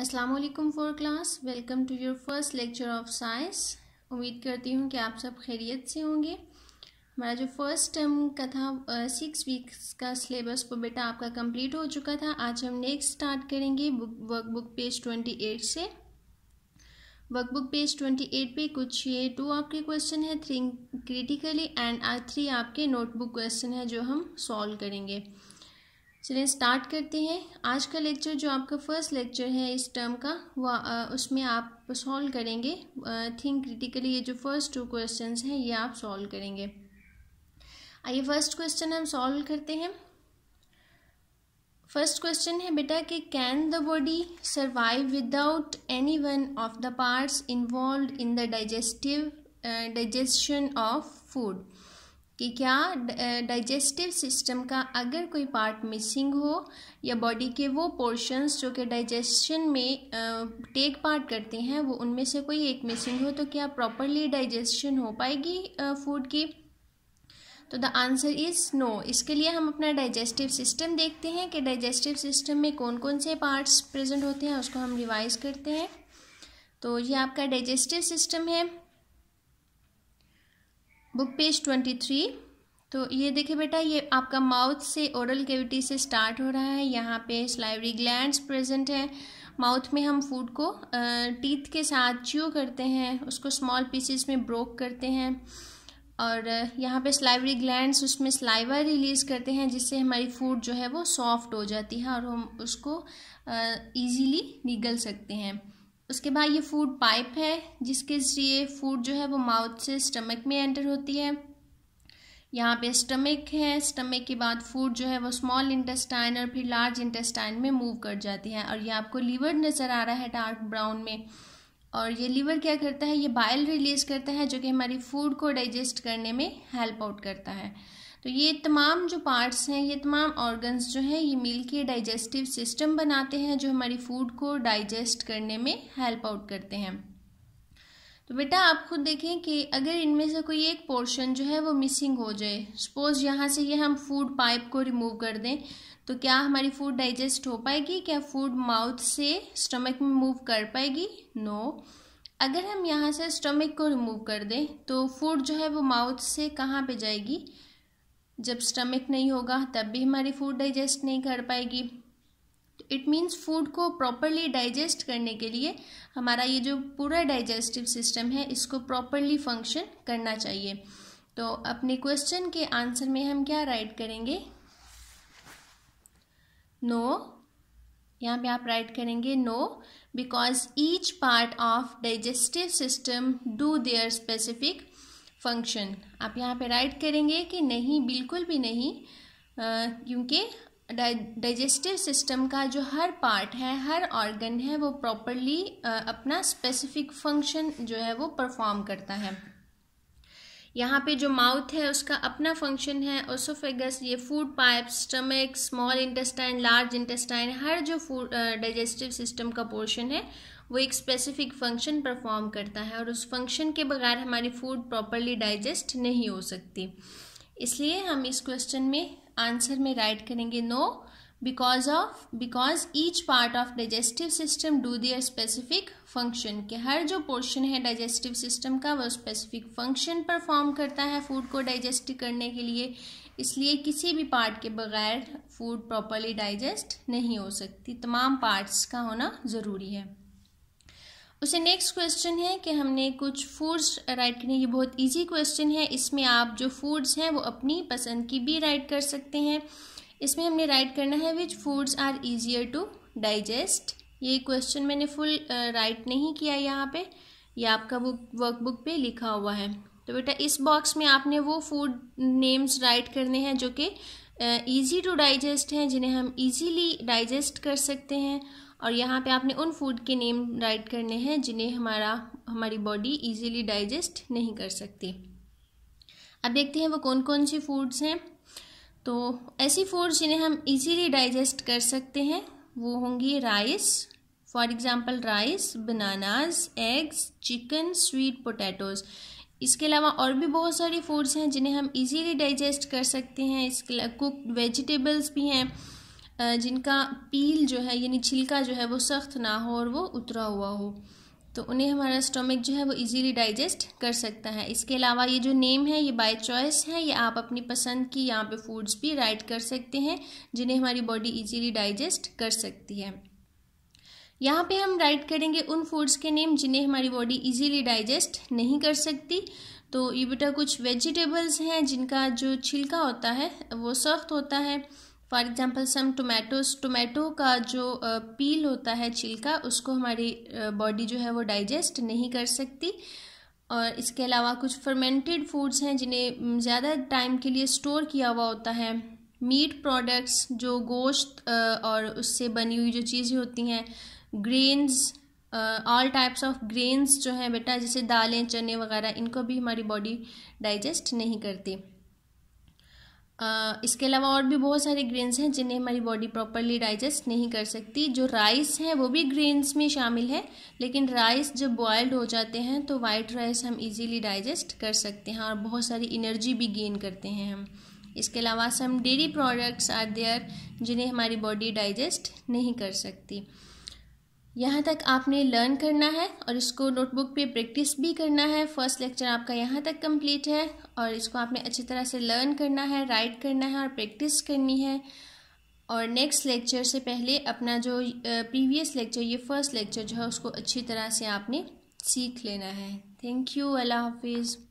अस्सलाम वालेकुम four class welcome to your first lecture of science उम्मीद करती हूँ कि आप सब खैरियत से होंगे हमारा जो फर्स्ट टर्म का था सिक्स वीक्स का सिलेबस वो बेटा आपका कंप्लीट हो चुका था आज हम नेक्स्ट स्टार्ट करेंगे बुक पेज ट्वेंटी एट से workbook page twenty eight पर कुछ ये टू आपके क्वेश्चन है थ्री क्रिटिकली एंड थ्री आपके नोटबुक क्वेश्चन है जो हम सॉल्व करेंगे चलिए स्टार्ट करते हैं आज का लेक्चर जो आपका फर्स्ट लेक्चर है इस टर्म का वह उसमें आप सॉल्व करेंगे थिंक क्रिटिकली ये जो फर्स्ट टू क्वेश्चंस हैं ये आप सॉल्व करेंगे आइए फर्स्ट क्वेश्चन हम सॉल्व करते हैं फर्स्ट क्वेश्चन है बेटा कि can the body survive without any one of the parts involve in the digestive digestion of food कि क्या डाइजेस्टिव सिस्टम का अगर कोई पार्ट मिसिंग हो या बॉडी के वो पोर्शंस जो कि डाइजेशन में टेक पार्ट करते हैं वो उनमें से कोई एक मिसिंग हो तो क्या प्रॉपरली डाइजेशन हो पाएगी फूड की तो द आंसर इज़ नो इसके लिए हम अपना डाइजेस्टिव सिस्टम देखते हैं कि डाइजेस्टिव सिस्टम में कौन कौन से पार्ट्स प्रेजेंट होते हैं उसको हम रिवाइज करते हैं तो ये आपका डाइजेस्टिव सिस्टम है बुक पेज ट्वेंटी थ्री तो ये देखिए बेटा ये आपका माउथ से ओरल कैविटी से स्टार्ट हो रहा है यहाँ पे स्लाइवरी ग्लैंड्स प्रेजेंट है माउथ में हम फूड को टीथ के साथ च्यू करते हैं उसको स्मॉल पीसेस में ब्रोक करते हैं और यहाँ पे स्लाइवरी ग्लैंड्स उसमें स्लाइवा रिलीज़ करते हैं जिससे हमारी फूड जो है वो सॉफ्ट हो जाती है और हम उसको ईजीली निगल सकते हैं उसके बाद ये फूड पाइप है जिसके जरिए फूड जो है वो माउथ से स्टमक में एंटर होती है यहाँ पे स्टमक है स्टमक के बाद फूड जो है वो स्मॉल इंटेस्टाइन और फिर लार्ज इंटेस्टाइन में मूव कर जाती है और ये आपको लीवर नज़र आ रहा है डार्क ब्राउन में और ये लीवर क्या करता है ये बाइल रिलीज करता है जो कि हमारी फूड को डाइजेस्ट करने में हेल्प आउट करता है तो ये तमाम जो पार्ट्स हैं ये तमाम ऑर्गन्स जो हैं ये मिल के डाइजेस्टिव सिस्टम बनाते हैं जो हमारी फूड को डाइजेस्ट करने में हेल्प आउट करते हैं तो बेटा आप खुद देखें कि अगर इनमें से कोई एक पोर्शन जो है वो मिसिंग हो जाए सपोज़ यहाँ से ये यह हम फूड पाइप को रिमूव कर दें तो क्या हमारी फूड डाइजेस्ट हो पाएगी क्या फूड माउथ से स्टमक में मूव कर पाएगी नो अगर हम यहाँ से स्टमक को रिमूव कर दें तो फूड जो है वो माउथ से कहाँ पे जाएगी जब स्टमक नहीं होगा तब भी हमारी फूड डाइजेस्ट नहीं कर पाएगी इट मीन्स फूड को प्रॉपरली डाइजेस्ट करने के लिए हमारा ये जो पूरा डाइजेस्टिव सिस्टम है इसको प्रॉपरली फंक्शन करना चाहिए तो अपने क्वेश्चन के आंसर में हम क्या राइट करेंगे नो यहाँ पे आप राइट करेंगे no because each part of digestive system do their specific function आप यहाँ पे राइट करेंगे कि नहीं बिल्कुल भी नहीं क्योंकि डाइजेस्टिव सिस्टम का जो हर पार्ट है हर ऑर्गन है वो प्रॉपरली अपना स्पेसिफिक फंक्शन जो है वो परफॉर्म करता है यहाँ पे जो माउथ है उसका अपना फंक्शन है ओसोफेगस ये food pipe stomach small intestine large intestine हर जो फूड डाइजेस्टिव सिस्टम का पोर्शन है वो एक स्पेसिफिक फंक्शन परफॉर्म करता है और उस फंक्शन के बगैर हमारी फूड प्रॉपरली डाइजेस्ट नहीं हो सकती इसलिए हम इस क्वेश्चन में आंसर में राइट करेंगे no no, because of because each part of digestive system do their specific function के हर जो पोर्शन है डाइजेस्टिव सिस्टम का वो स्पेसिफिक फंक्शन परफॉर्म करता है फूड को डाइजेस्ट करने के लिए इसलिए किसी भी पार्ट के बगैर फूड प्रॉपरली डाइजेस्ट नहीं हो सकती तमाम पार्ट्स का होना ज़रूरी है उसे नेक्स्ट क्वेश्चन है कि हमने कुछ फूड्स राइट करने ये बहुत इजी क्वेश्चन है इसमें आप जो फूड्स हैं वो अपनी पसंद की भी राइट कर सकते हैं इसमें हमने राइट करना है which foods are easier to digest ये क्वेश्चन मैंने फुल राइट नहीं किया यहाँ पे ये आपका बुक वर्कबुक पे लिखा हुआ है तो बेटा इस बॉक्स में आपने वो फूड नेम्स राइट करने हैं जो कि ईजी टू डाइजेस्ट हैं जिन्हें हम ईजीली डाइजेस्ट कर सकते हैं और यहाँ पे आपने उन फूड के नेम राइट करने हैं जिन्हें हमारा हमारी बॉडी ईजीली डाइजेस्ट नहीं कर सकती अब देखते हैं वो कौन कौन सी फूड्स हैं तो ऐसी फूड जिन्हें हम इजीली डाइजेस्ट कर सकते हैं वो होंगी rice for example rice bananas eggs chicken sweet potatoes इसके अलावा और भी बहुत सारी फूड्स हैं जिन्हें हम इजीली डाइजेस्ट कर सकते हैं इसके अलावा कुक वेजिटेबल्स भी हैं जिनका पील जो है यानी छिलका जो है वो सख्त ना हो और वो उतरा हुआ हो तो उन्हें हमारा स्टोमिक जो है वो इजीली डाइजेस्ट कर सकता है इसके अलावा ये जो नेम है ये बाय चॉइस है ये आप अपनी पसंद की यहाँ पे फूड्स भी राइट कर सकते हैं जिन्हें हमारी बॉडी इजीली डाइजेस्ट कर सकती है यहाँ पे हम राइट करेंगे उन फूड्स के नेम जिन्हें हमारी बॉडी इजीली डाइजेस्ट नहीं कर सकती तो ये बेटा कुछ वेजिटेबल्स हैं जिनका जो छिलका होता है वो सख्त होता है for example some tomatoes tomato का जो पील होता है छिलका उसको हमारी बॉडी जो है वो डाइजेस्ट नहीं कर सकती और इसके अलावा कुछ फर्मेंटेड फूड्स हैं जिन्हें ज़्यादा टाइम के लिए स्टोर किया हुआ होता है मीट प्रोडक्ट्स जो गोश्त और उससे बनी हुई जो चीज़ें होती हैं grains all types of grains जो हैं बेटा जैसे दालें चने वगैरह इनको भी हमारी बॉडी डाइजेस्ट नहीं करती इसके अलावा और भी बहुत सारे ग्रेन्स हैं जिन्हें हमारी बॉडी प्रॉपरली डाइजेस्ट नहीं कर सकती जो राइस हैं वो भी ग्रेन्स में शामिल है लेकिन राइस जब बॉयल्ड हो जाते हैं तो वाइट राइस हम इजीली डाइजेस्ट कर सकते हैं और बहुत सारी एनर्जी भी गेन करते हैं हम इसके अलावा some dairy products are there जिन्हें हमारी बॉडी डाइजेस्ट नहीं कर सकती यहाँ तक आपने लर्न करना है और इसको नोटबुक पे प्रैक्टिस भी करना है फर्स्ट लेक्चर आपका यहाँ तक कंप्लीट है और इसको आपने अच्छी तरह से लर्न करना है राइट करना है और प्रैक्टिस करनी है और नेक्स्ट लेक्चर से पहले अपना जो प्रीवियस लेक्चर ये फर्स्ट लेक्चर जो है उसको अच्छी तरह से आपने सीख लेना है थैंक यू अल्लाह हाफिज़